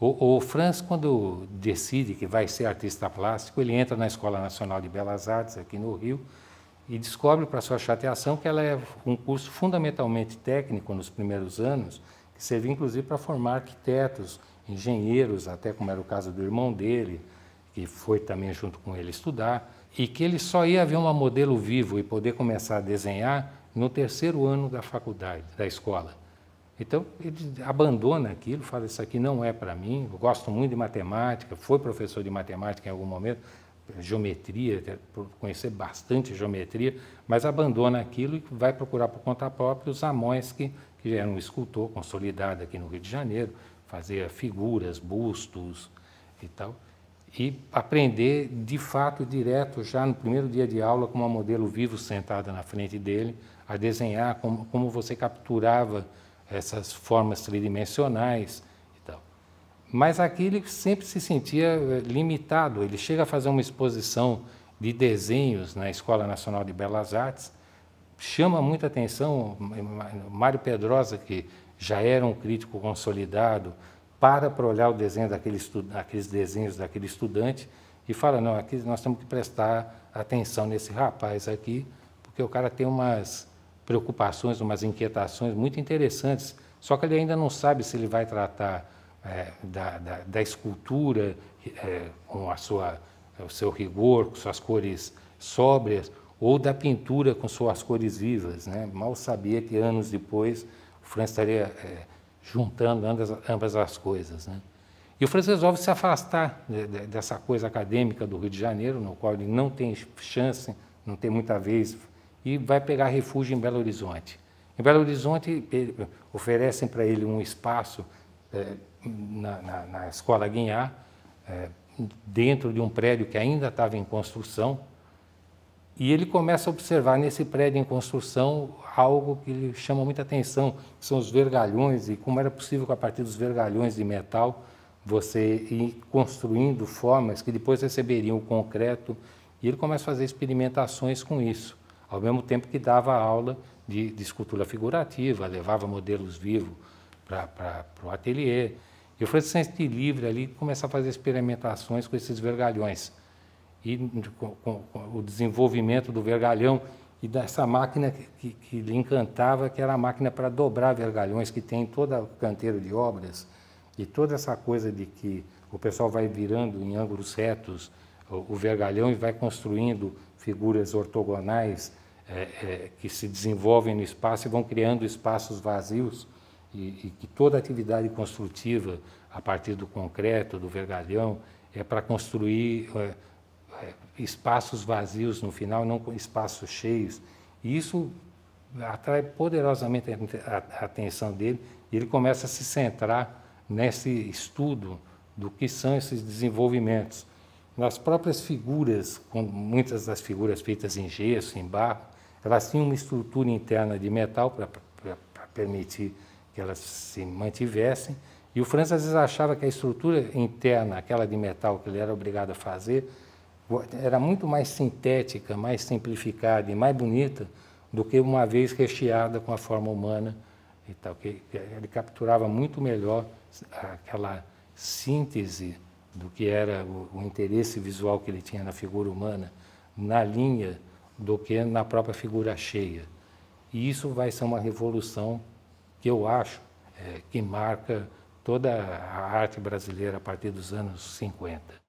O, o Franz, quando decide que vai ser artista plástico, ele entra na Escola Nacional de Belas Artes, aqui no Rio, e descobre, para sua chateação, que ela é um curso fundamentalmente técnico nos primeiros anos, que serviu inclusive para formar arquitetos, engenheiros, até como era o caso do irmão dele, que foi também junto com ele estudar, e que ele só ia ver uma modelo vivo e poder começar a desenhar no terceiro ano da faculdade, da escola. Então, ele abandona aquilo, fala: Isso aqui não é para mim. Eu gosto muito de matemática, foi professor de matemática em algum momento, geometria, conhecer bastante geometria, mas abandona aquilo e vai procurar por conta própria o Zamoyski, que era um escultor consolidado aqui no Rio de Janeiro, fazia figuras, bustos e tal, e aprender de fato direto já no primeiro dia de aula com uma modelo vivo sentada na frente dele, a desenhar como, como você capturava essas formas tridimensionais e tal. Mas aqui ele sempre se sentia eh, limitado. Ele chega a fazer uma exposição de desenhos na Escola Nacional de Belas Artes, chama muita atenção. Eh, Mário Pedrosa, que já era um crítico consolidado, para para olhar o desenho daquele aqueles desenhos daquele estudante e fala: não, aqui nós temos que prestar atenção nesse rapaz aqui, porque o cara tem umas preocupações, umas inquietações muito interessantes, só que ele ainda não sabe se ele vai tratar é, da, da, da, escultura é, com a sua, o seu rigor, com suas cores sóbrias, ou da pintura com suas cores vivas. Né? Mal sabia que anos depois o Franz estaria é, juntando ambas, ambas, as coisas. Né? E o Franz resolve se afastar de, de, dessa coisa acadêmica do Rio de Janeiro, no qual ele não tem chance, não tem muita vez e vai pegar refúgio em Belo Horizonte. Em Belo Horizonte, oferecem para ele um espaço é, na, na, na, Escola Guinhar, é, dentro de um prédio que ainda estava em construção, e ele começa a observar nesse prédio em construção algo que lhe chama muita atenção, que são os vergalhões, e como era possível que a partir dos vergalhões de metal você ir construindo formas que depois receberiam o concreto, e ele começa a fazer experimentações com isso ao mesmo tempo que dava aula de, de escultura figurativa, levava modelos vivos para o ateliê. Eu fui sentir livre ali começar a fazer experimentações com esses vergalhões. E com, com, com o desenvolvimento do vergalhão e dessa máquina que, que lhe encantava, que era a máquina para dobrar vergalhões, que tem todo o canteiro de obras, e toda essa coisa de que o pessoal vai virando em ângulos retos o, o vergalhão e vai construindo figuras ortogonais é, é, que se desenvolvem no espaço e vão criando espaços vazios e, e que toda atividade construtiva a partir do concreto, do vergalhão, é para construir é, é, espaços vazios no final, não espaços cheios. E isso atrai poderosamente a atenção dele e ele começa a se centrar nesse estudo do que são esses desenvolvimentos. Nas próprias figuras, muitas das figuras feitas em gesso, em barro, elas tinham uma estrutura interna de metal para permitir que elas se mantivessem. E o Franz às vezes achava que a estrutura interna, aquela de metal que ele era obrigado a fazer, era muito mais sintética, mais simplificada e mais bonita do que uma vez recheada com a forma humana e tal. Que ele capturava muito melhor aquela síntese do que era o, o interesse visual que ele tinha na figura humana, na linha do que na própria figura cheia. E isso vai ser uma revolução que eu acho é, que marca toda a arte brasileira a partir dos anos 50.